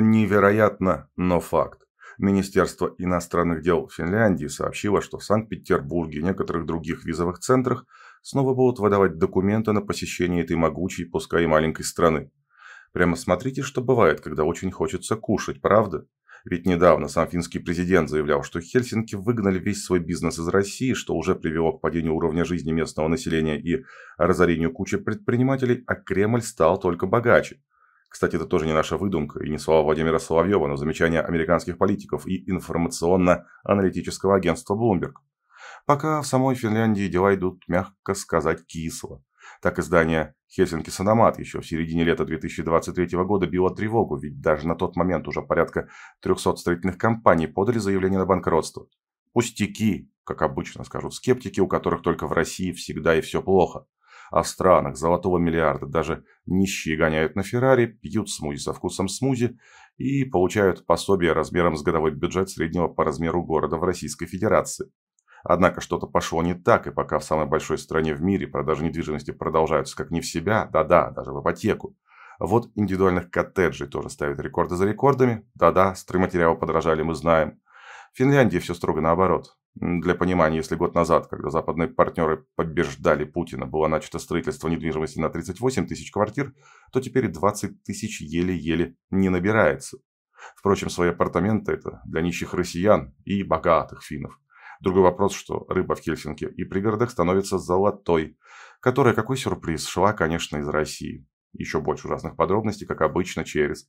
Невероятно, но факт. Министерство иностранных дел Финляндии сообщило, что в Санкт-Петербурге и некоторых других визовых центрах снова будут выдавать документы на посещение этой могучей, пускай и маленькой страны. Прямо смотрите, что бывает, когда очень хочется кушать, правда? Ведь недавно сам финский президент заявлял, что Хельсинки выгнали весь свой бизнес из России, что уже привело к падению уровня жизни местного населения и разорению кучи предпринимателей, а Кремль стал только богаче. Кстати, это тоже не наша выдумка и не слова Владимира Соловьева, но замечания американских политиков и информационно-аналитического агентства Bloomberg. Пока в самой Финляндии дела идут, мягко сказать, кисло. Так издание «Хельсинки Санамат» еще в середине лета 2023 года било тревогу, ведь даже на тот момент уже порядка 300 строительных компаний подали заявление на банкротство. Пустяки, как обычно скажут скептики, у которых только в России всегда и все плохо. А странах золотого миллиарда даже нищие гоняют на Феррари, пьют смузи со вкусом смузи и получают пособие размером с годовой бюджет среднего по размеру города в Российской Федерации. Однако что-то пошло не так, и пока в самой большой стране в мире продажи недвижимости продолжаются как не в себя, да-да, даже в ипотеку. Вот индивидуальных коттеджей тоже ставят рекорды за рекордами. Да-да, стройматериалы подорожали, мы знаем. В Финляндии все строго наоборот. Для понимания, если год назад, когда западные партнеры побеждали Путина, было начато строительство недвижимости на 38 тысяч квартир, то теперь 20 тысяч еле-еле не набирается. Впрочем, свои апартаменты – это для нищих россиян и богатых финнов. Другой вопрос, что рыба в Хельсинки и пригородах становится золотой, которая, какой сюрприз, шла, конечно, из России. Еще больше ужасных подробностей, как обычно, через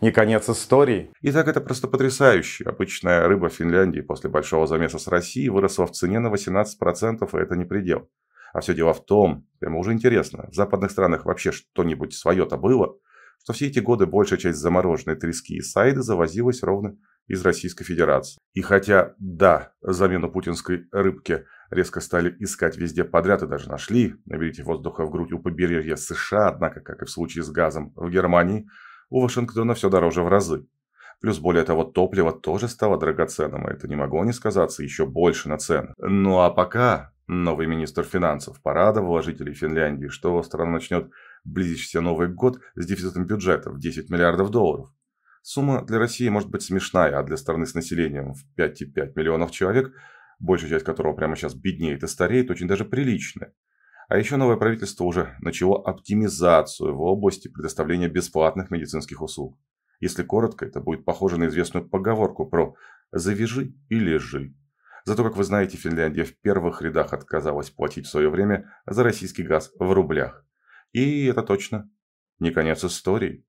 не конец истории. И так это просто потрясающе. Обычная рыба в Финляндии после большого замеса с Россией выросла в цене на 18%, и это не предел. А все дело в том, прямо уже интересно, в западных странах вообще что-нибудь свое-то было, что все эти годы большая часть замороженной трески и сайды завозилась ровно из Российской Федерации. И хотя, да, замену путинской рыбки резко стали искать везде подряд и даже нашли, наберите воздуха в грудь у побережья США, однако, как и в случае с газом в Германии – у Вашингтона все дороже в разы. Плюс, более того, топливо тоже стало драгоценным, и а это не могло не сказаться еще больше на цены. Ну а пока новый министр финансов порадовал вложителей Финляндии, что страна начнет близящийся Новый год с дефицитом бюджета в 10 миллиардов долларов. Сумма для России может быть смешная, а для страны с населением в 5,5 миллионов человек, большая часть которого прямо сейчас беднеет и стареет, очень даже приличная. А еще новое правительство уже начало оптимизацию в области предоставления бесплатных медицинских услуг. Если коротко, это будет похоже на известную поговорку про «завяжи и лежи». Зато, как вы знаете, Финляндия в первых рядах отказалась платить в свое время за российский газ в рублях. И это точно не конец истории.